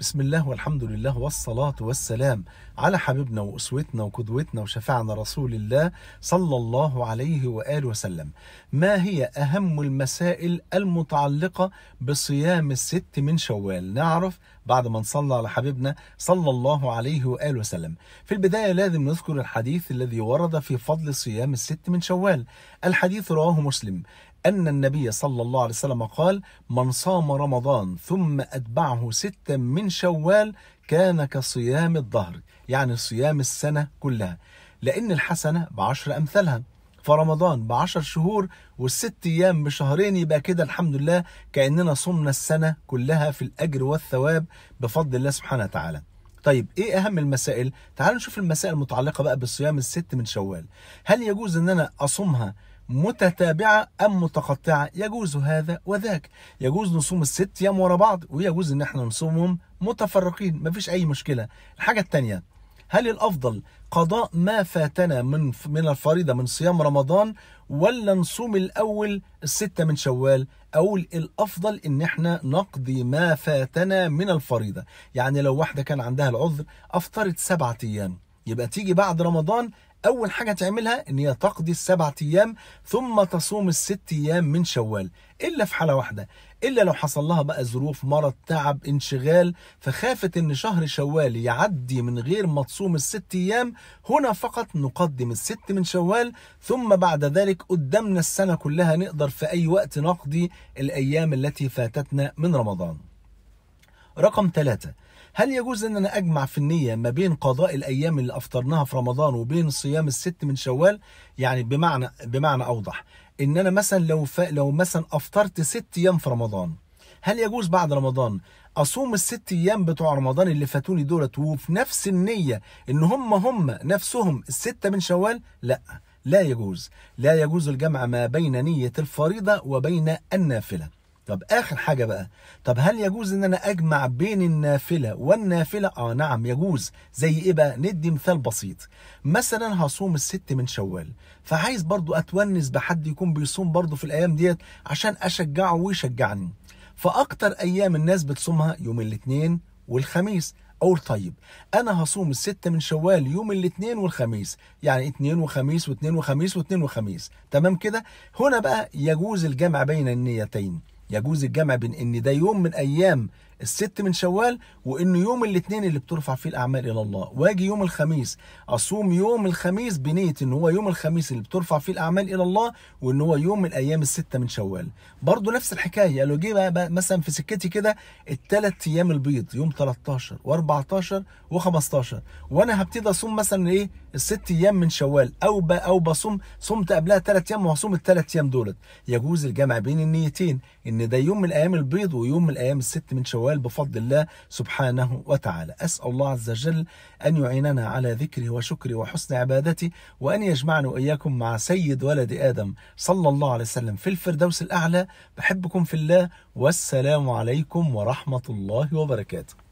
بسم الله والحمد لله والصلاة والسلام على حبيبنا وأسوتنا وقدوتنا وشفعنا رسول الله صلى الله عليه وآله وسلم ما هي أهم المسائل المتعلقة بصيام الست من شوال نعرف بعد ما نصلى على حبيبنا صلى الله عليه وآله وسلم في البداية لازم نذكر الحديث الذي ورد في فضل صيام الست من شوال الحديث رواه مسلم أن النبي صلى الله عليه وسلم قال من صام رمضان ثم أتبعه ستا من من شوال كان كصيام الظهر يعني صيام السنة كلها لأن الحسنة بعشر أمثالها فرمضان بعشر شهور والست أيام بشهرين يبقى كده الحمد لله كأننا صمنا السنة كلها في الأجر والثواب بفضل الله سبحانه وتعالى طيب ايه اهم المسائل تعالوا نشوف المسائل المتعلقه بقى بالصيام الست من شوال هل يجوز ان انا اصومها متتابعة أم متقطعة يجوز هذا وذاك يجوز نصوم الست أيام ورا بعض ويجوز إن احنا نصومهم متفرقين مفيش أي مشكلة الحاجة الثانية هل الأفضل قضاء ما فاتنا من من الفريضة من صيام رمضان ولا نصوم الأول الستة من شوال أقول الأفضل إن إحنا نقضي ما فاتنا من الفريضة يعني لو واحدة كان عندها العذر أفطرت سبعة أيام يبقى تيجي بعد رمضان اول حاجه تعملها ان هي تقضي السبع ايام ثم تصوم الست ايام من شوال الا في حاله واحده الا لو حصل لها بقى ظروف مرض تعب انشغال فخافت ان شهر شوال يعدي من غير ما تصوم الست ايام هنا فقط نقدم الست من شوال ثم بعد ذلك قدامنا السنه كلها نقدر في اي وقت نقضي الايام التي فاتتنا من رمضان رقم ثلاثة هل يجوز ان انا اجمع في النية ما بين قضاء الايام اللي افطرناها في رمضان وبين صيام الست من شوال يعني بمعنى بمعنى اوضح ان انا مثلا لو ف... لو مثلا افطرت ست ايام في رمضان هل يجوز بعد رمضان اصوم الست ايام بتوع رمضان اللي فاتوني دولت وفي نفس النيه ان هم هم نفسهم السته من شوال لا لا يجوز لا يجوز الجمع ما بين نيه الفريضه وبين النافله طب اخر حاجه بقى طب هل يجوز ان انا اجمع بين النافله والنافله اه نعم يجوز زي ايه بقى ندي مثال بسيط مثلا هصوم الست من شوال فعايز برضو اتونس بحد يكون بيصوم برضو في الايام ديت عشان اشجعه ويشجعني فاكتر ايام الناس بتصومها يوم الاثنين والخميس اقول طيب انا هصوم الستة من شوال يوم الاثنين والخميس يعني اثنين وخميس واثنين وخميس واثنين وخميس تمام كده هنا بقى يجوز الجمع بين النيتين يجوز الجمع بين ان ده يوم من ايام الست من شوال وانه يوم الاثنين اللي بترفع فيه الاعمال الى الله واجي يوم الخميس اصوم يوم الخميس بنيه ان هو يوم الخميس اللي بترفع فيه الاعمال الى الله وان هو يوم من الايام السته من شوال برضه نفس الحكايه لو جه مثلا في سكتي كده الثلاث ايام البيض يوم 13 و14 و15 وانا هبتدي اصوم مثلا ايه الست ايام من شوال او ب... او بصوم صمت قبلها ثلاث ايام وهصوم الثلاث ايام دولت يجوز الجمع بين النيتين ان ده يوم من الايام البيض ويوم من الايام الست من شوال الزوال بفضل الله سبحانه وتعالى أسأل الله عز وجل أن يعيننا على ذكره وشكره وحسن عبادته وأن يجمعنا وإياكم مع سيد ولد آدم صلى الله عليه وسلم في الفردوس الأعلى بحبكم في الله والسلام عليكم ورحمة الله وبركاته